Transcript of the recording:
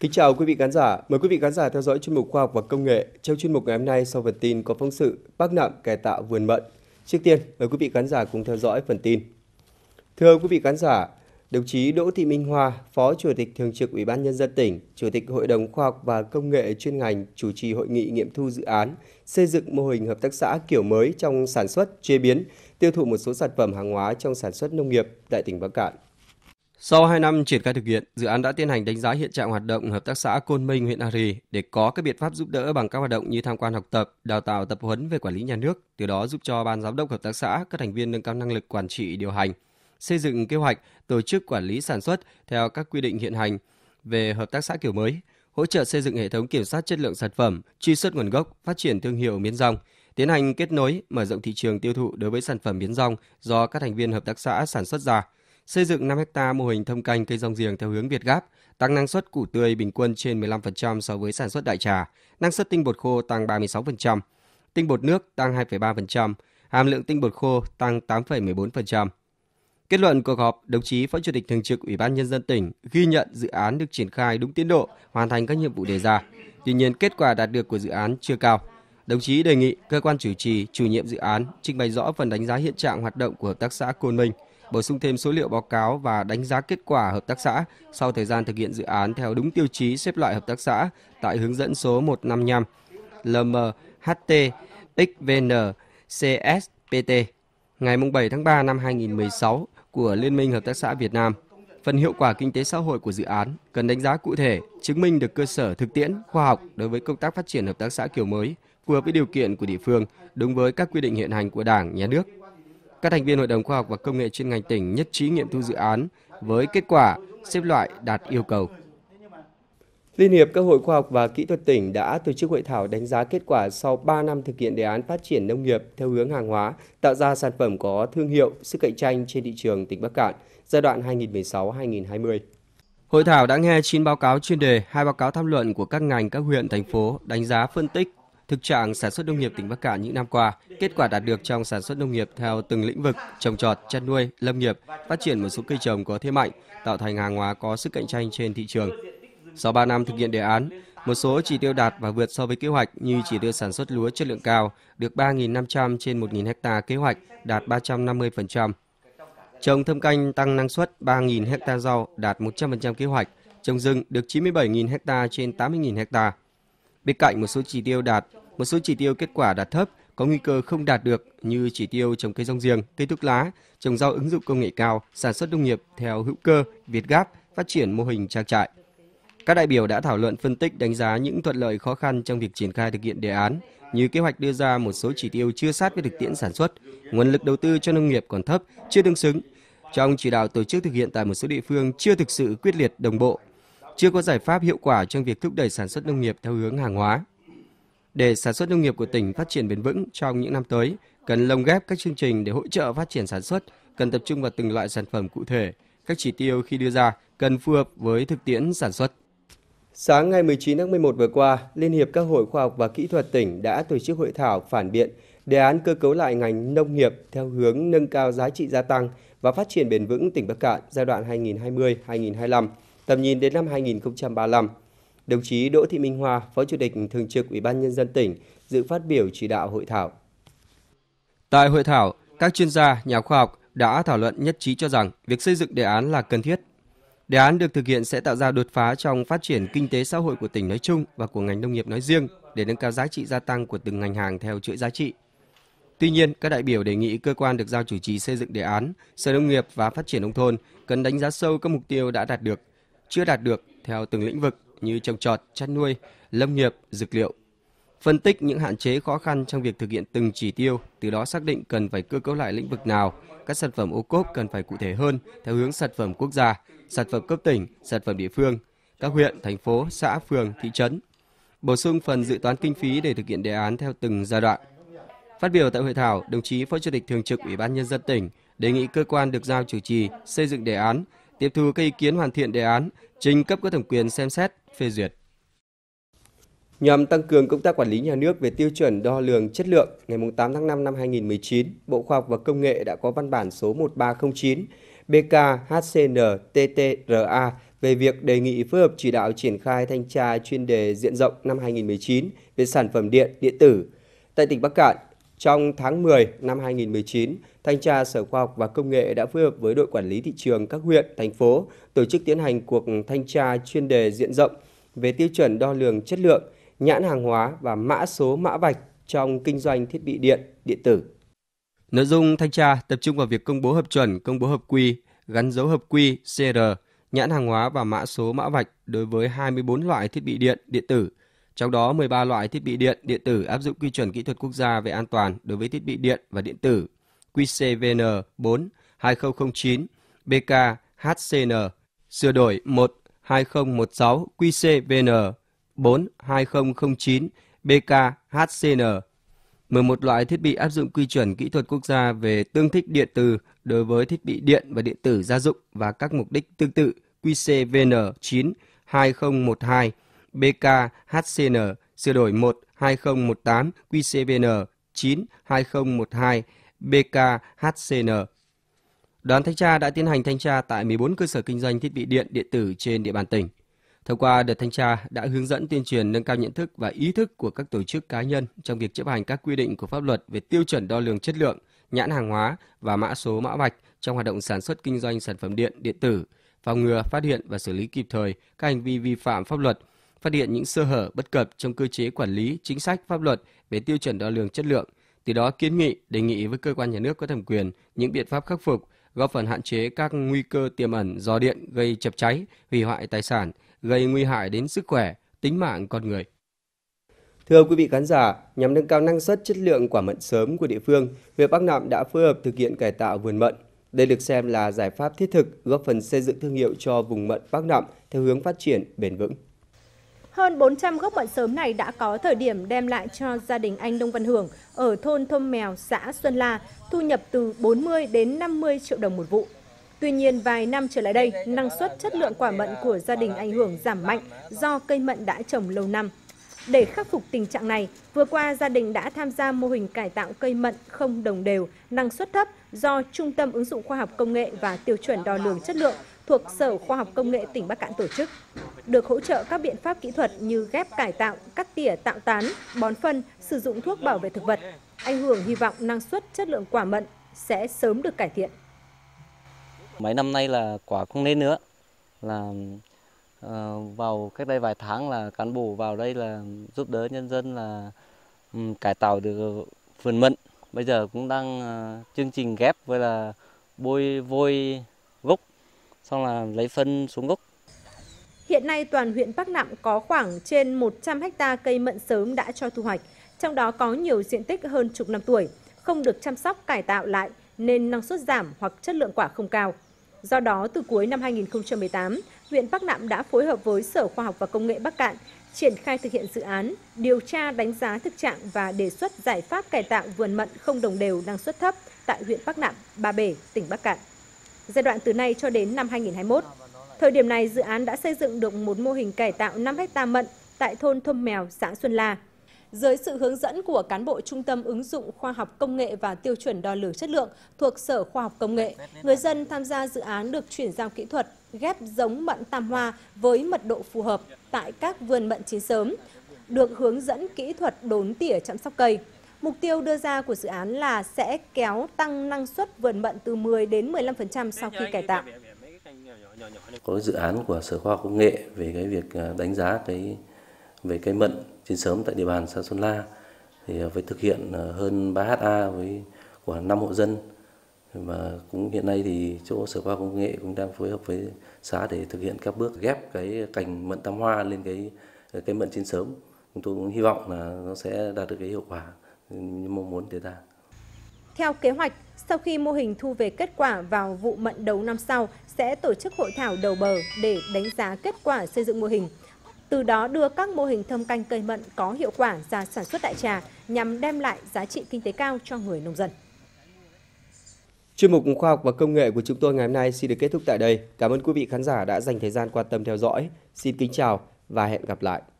Kính chào quý vị khán giả, mời quý vị khán giả theo dõi chuyên mục khoa học và công nghệ. Trong chuyên mục ngày hôm nay sau phần tin có phóng sự Bắc Nạm cải tạo vườn mận. Trước tiên, mời quý vị khán giả cùng theo dõi phần tin. Thưa quý vị khán giả, đồng chí Đỗ Thị Minh Hoa, Phó Chủ tịch Thường trực Ủy ban Nhân dân tỉnh, Chủ tịch Hội đồng Khoa học và Công nghệ chuyên ngành chủ trì hội nghị nghiệm thu dự án xây dựng mô hình hợp tác xã kiểu mới trong sản xuất, chế biến, tiêu thụ một số sản phẩm hàng hóa trong sản xuất nông nghiệp tại tỉnh Bắc Cạn. Sau 2 năm triển khai thực hiện, dự án đã tiến hành đánh giá hiện trạng hoạt động hợp tác xã Côn Minh huyện Hà để có các biện pháp giúp đỡ bằng các hoạt động như tham quan học tập, đào tạo tập huấn về quản lý nhà nước, từ đó giúp cho ban giám đốc hợp tác xã, các thành viên nâng cao năng lực quản trị điều hành, xây dựng kế hoạch tổ chức quản lý sản xuất theo các quy định hiện hành về hợp tác xã kiểu mới, hỗ trợ xây dựng hệ thống kiểm soát chất lượng sản phẩm, truy xuất nguồn gốc, phát triển thương hiệu miến rong, tiến hành kết nối mở rộng thị trường tiêu thụ đối với sản phẩm miến rong do các thành viên hợp tác xã sản xuất ra xây dựng 5 ha mô hình thâm canh cây rong giềng theo hướng Việt Gáp, tăng năng suất củ tươi bình quân trên 15% so với sản xuất đại trà, năng suất tinh bột khô tăng 36%, tinh bột nước tăng 2,3%, hàm lượng tinh bột khô tăng 8,14%. Kết luận cuộc họp, đồng chí Phó Chủ tịch Thường trực Ủy ban Nhân dân tỉnh ghi nhận dự án được triển khai đúng tiến độ, hoàn thành các nhiệm vụ đề ra. Tuy nhiên, kết quả đạt được của dự án chưa cao. Đồng chí đề nghị cơ quan chủ trì, chủ nhiệm dự án trình bày rõ phần đánh giá hiện trạng hoạt động của hợp tác xã Côn Minh – bổ sung thêm số liệu báo cáo và đánh giá kết quả hợp tác xã sau thời gian thực hiện dự án theo đúng tiêu chí xếp loại hợp tác xã tại hướng dẫn số 155 LMHT XVN CSPT ngày 7 tháng 3 năm 2016 của Liên minh Hợp tác xã Việt Nam. Phần hiệu quả kinh tế xã hội của dự án cần đánh giá cụ thể, chứng minh được cơ sở thực tiễn, khoa học đối với công tác phát triển hợp tác xã kiểu mới, phù hợp với điều kiện của địa phương, đúng với các quy định hiện hành của Đảng, Nhà nước các thành viên Hội đồng Khoa học và Công nghệ chuyên ngành tỉnh nhất trí nghiệm thu dự án với kết quả xếp loại đạt yêu cầu. Liên hiệp các hội khoa học và kỹ thuật tỉnh đã tổ chức hội thảo đánh giá kết quả sau 3 năm thực hiện đề án phát triển nông nghiệp theo hướng hàng hóa, tạo ra sản phẩm có thương hiệu, sức cạnh tranh trên thị trường tỉnh Bắc Cạn giai đoạn 2016-2020. Hội thảo đã nghe 9 báo cáo chuyên đề, hai báo cáo tham luận của các ngành, các huyện, thành phố đánh giá phân tích Thực trạng sản xuất nông nghiệp tỉnh Bắc Cạn những năm qua, kết quả đạt được trong sản xuất nông nghiệp theo từng lĩnh vực, trồng trọt, chăn nuôi, lâm nghiệp, phát triển một số cây trồng có thế mạnh, tạo thành hàng hóa có sức cạnh tranh trên thị trường. Sau 3 năm thực hiện đề án, một số chỉ tiêu đạt và vượt so với kế hoạch như chỉ tiêu sản xuất lúa chất lượng cao được 3.500 trên 1.000 ha kế hoạch đạt 350%. Trồng thâm canh tăng năng suất 3.000 ha rau đạt 100% kế hoạch, trồng rừng được 97.000 ha trên 80.000 ha. Bên cạnh một số chỉ tiêu đạt, một số chỉ tiêu kết quả đạt thấp có nguy cơ không đạt được như chỉ tiêu trồng cây rong giềng, cây thuốc lá, trồng rau ứng dụng công nghệ cao, sản xuất nông nghiệp theo hữu cơ, việt gáp, phát triển mô hình trang trại. Các đại biểu đã thảo luận phân tích đánh giá những thuận lợi khó khăn trong việc triển khai thực hiện đề án, như kế hoạch đưa ra một số chỉ tiêu chưa sát với thực tiễn sản xuất, nguồn lực đầu tư cho nông nghiệp còn thấp, chưa tương xứng. Trong chỉ đạo tổ chức thực hiện tại một số địa phương chưa thực sự quyết liệt đồng bộ, chưa có giải pháp hiệu quả trong việc thúc đẩy sản xuất nông nghiệp theo hướng hàng hóa. Để sản xuất nông nghiệp của tỉnh phát triển bền vững trong những năm tới, cần lồng ghép các chương trình để hỗ trợ phát triển sản xuất, cần tập trung vào từng loại sản phẩm cụ thể, các chỉ tiêu khi đưa ra cần phù hợp với thực tiễn sản xuất. Sáng ngày 19 tháng 11 vừa qua, Liên hiệp các hội khoa học và kỹ thuật tỉnh đã tổ chức hội thảo phản biện đề án cơ cấu lại ngành nông nghiệp theo hướng nâng cao giá trị gia tăng và phát triển bền vững tỉnh Bắc Cạn giai đoạn 2020-2025 tầm nhìn đến năm 2035. Đồng chí Đỗ Thị Minh Hoa, Phó Chủ tịch Thường trực Ủy ban Nhân dân tỉnh, dự phát biểu chỉ đạo hội thảo. Tại hội thảo, các chuyên gia, nhà khoa học đã thảo luận nhất trí cho rằng việc xây dựng đề án là cần thiết. Đề án được thực hiện sẽ tạo ra đột phá trong phát triển kinh tế xã hội của tỉnh nói chung và của ngành nông nghiệp nói riêng để nâng cao giá trị gia tăng của từng ngành hàng theo chuỗi giá trị. Tuy nhiên, các đại biểu đề nghị cơ quan được giao chủ trì xây dựng đề án, Sở Nông nghiệp và Phát triển nông thôn cần đánh giá sâu các mục tiêu đã đạt được, chưa đạt được theo từng lĩnh vực như trồng trọt, chăn nuôi, lâm nghiệp, dược liệu. Phân tích những hạn chế khó khăn trong việc thực hiện từng chỉ tiêu, từ đó xác định cần phải cơ cấu lại lĩnh vực nào, các sản phẩm ô cốp cần phải cụ thể hơn theo hướng sản phẩm quốc gia, sản phẩm cấp tỉnh, sản phẩm địa phương, các huyện, thành phố, xã, phường, thị trấn. Bổ sung phần dự toán kinh phí để thực hiện đề án theo từng giai đoạn. Phát biểu tại hội thảo, đồng chí Phó Chủ tịch Thường trực Ủy ban Nhân dân tỉnh đề nghị cơ quan được giao chủ trì xây dựng đề án, tiếp thu các ý kiến hoàn thiện đề án, trình cấp có thẩm quyền xem xét, phê duyệt. Nhằm tăng cường công tác quản lý nhà nước về tiêu chuẩn đo lường chất lượng, ngày 8 tháng 5 năm 2019, Bộ Khoa học và Công nghệ đã có văn bản số 1309 BKHCNTTRA về việc đề nghị phối hợp chỉ đạo triển khai thanh tra chuyên đề diện rộng năm 2019 về sản phẩm điện, điện tử. Tại tỉnh Bắc Cạn, trong tháng 10 năm 2019, Thanh tra Sở Khoa học và Công nghệ đã phối hợp với đội quản lý thị trường các huyện, thành phố tổ chức tiến hành cuộc thanh tra chuyên đề diện rộng về tiêu chuẩn đo lường chất lượng, nhãn hàng hóa và mã số mã vạch trong kinh doanh thiết bị điện, điện tử. Nội dung thanh tra tập trung vào việc công bố hợp chuẩn, công bố hợp quy, gắn dấu hợp quy CR, nhãn hàng hóa và mã số mã vạch đối với 24 loại thiết bị điện, điện tử, trong đó 13 loại thiết bị điện, điện tử áp dụng quy chuẩn kỹ thuật quốc gia về an toàn đối với thiết bị điện và điện tử QCVN 4 2009 BK HCN sửa đổi 1 2016 QCVN 4 2009 BK HCN 11 loại thiết bị áp dụng quy chuẩn kỹ thuật quốc gia về tương thích điện tử đối với thiết bị điện và điện tử gia dụng và các mục đích tương tự QCVN 9 2012 BK HCN sửa đổi 1 2018 QCVN 9 2012 BKHCN. Đoàn thanh tra đã tiến hành thanh tra tại 14 cơ sở kinh doanh thiết bị điện điện tử trên địa bàn tỉnh. Thông qua đợt thanh tra đã hướng dẫn tuyên truyền nâng cao nhận thức và ý thức của các tổ chức cá nhân trong việc chấp hành các quy định của pháp luật về tiêu chuẩn đo lường chất lượng, nhãn hàng hóa và mã số mã vạch trong hoạt động sản xuất kinh doanh sản phẩm điện điện tử, phòng ngừa, phát hiện và xử lý kịp thời các hành vi vi phạm pháp luật, phát hiện những sơ hở bất cập trong cơ chế quản lý, chính sách pháp luật về tiêu chuẩn đo lường chất lượng, từ đó kiến nghị đề nghị với cơ quan nhà nước có thẩm quyền những biện pháp khắc phục góp phần hạn chế các nguy cơ tiềm ẩn do điện gây chập cháy, hủy hoại tài sản, gây nguy hại đến sức khỏe, tính mạng con người. Thưa quý vị khán giả, nhằm nâng cao năng suất chất lượng quả mận sớm của địa phương, huyện Bắc Nạm đã phối hợp thực hiện cải tạo vườn mận. Đây được xem là giải pháp thiết thực góp phần xây dựng thương hiệu cho vùng mận Bắc Nạm theo hướng phát triển bền vững. Hơn 400 gốc mận sớm này đã có thời điểm đem lại cho gia đình anh Đông Văn Hưởng ở thôn Thôm Mèo, xã Xuân La, thu nhập từ 40 đến 50 triệu đồng một vụ. Tuy nhiên, vài năm trở lại đây, năng suất chất lượng quả mận của gia đình anh Hưởng giảm mạnh do cây mận đã trồng lâu năm. Để khắc phục tình trạng này, vừa qua gia đình đã tham gia mô hình cải tạo cây mận không đồng đều, năng suất thấp do Trung tâm ứng dụng khoa học công nghệ và tiêu chuẩn đo lường chất lượng thuộc Sở Khoa học Công nghệ tỉnh Bắc Cạn tổ chức, được hỗ trợ các biện pháp kỹ thuật như ghép cải tạo, cắt tỉa tạo tán, bón phân, sử dụng thuốc bảo vệ thực vật. Anh Hưởng hy vọng năng suất chất lượng quả mận sẽ sớm được cải thiện. Mấy năm nay là quả không lên nữa, là ờ, vào cách đây vài tháng là cán bộ vào đây là giúp đỡ nhân dân là ừ, cải tạo được vườn mận bây giờ cũng đang ờ, chương trình ghép với là bôi vôi xong là lấy phân xuống gốc. Hiện nay toàn huyện Bắc Nạm có khoảng trên 100 ha cây mận sớm đã cho thu hoạch, trong đó có nhiều diện tích hơn chục năm tuổi, không được chăm sóc cải tạo lại nên năng suất giảm hoặc chất lượng quả không cao. Do đó, từ cuối năm 2018, huyện Bắc Nạm đã phối hợp với Sở Khoa học và Công nghệ Bắc Cạn triển khai thực hiện dự án, điều tra đánh giá thực trạng và đề xuất giải pháp cải tạo vườn mận không đồng đều năng suất thấp tại huyện Bắc Nạm, Ba Bể, tỉnh Bắc Cạn giai đoạn từ nay cho đến năm 2021. Thời điểm này, dự án đã xây dựng được một mô hình cải tạo 5 hecta mận tại thôn Thôm Mèo, xã Xuân La. Dưới sự hướng dẫn của cán bộ Trung tâm ứng dụng khoa học công nghệ và tiêu chuẩn đo lường chất lượng thuộc Sở Khoa học Công nghệ, người dân tham gia dự án được chuyển giao kỹ thuật ghép giống mận tam hoa với mật độ phù hợp tại các vườn mận chín sớm, được hướng dẫn kỹ thuật đốn tỉa chăm sóc cây. Mục tiêu đưa ra của dự án là sẽ kéo tăng năng suất vườn mận từ 10 đến 15% sau khi cải tạo. Có dự án của Sở khoa công nghệ về cái việc à, đánh giá cái về cây mận trên sớm tại địa bàn xã Xuân La thì à, phải thực hiện à, hơn 3 ha với của 5 hộ dân và cũng hiện nay thì chỗ sở khoa công nghệ cũng đang phối hợp với xã để thực hiện các bước ghép cái cành mận tam hoa lên cái cây mận trên sớm chúng tôi cũng hy vọng là nó sẽ đạt được cái hiệu quả mong muốn đề ra. Theo kế hoạch, sau khi mô hình thu về kết quả vào vụ mận đầu năm sau sẽ tổ chức hội thảo đầu bờ để đánh giá kết quả xây dựng mô hình. Từ đó đưa các mô hình thâm canh cây mận có hiệu quả ra sản xuất đại trà nhằm đem lại giá trị kinh tế cao cho người nông dân. Chuyên mục khoa học và công nghệ của chúng tôi ngày hôm nay xin được kết thúc tại đây. Cảm ơn quý vị khán giả đã dành thời gian quan tâm theo dõi. Xin kính chào và hẹn gặp lại.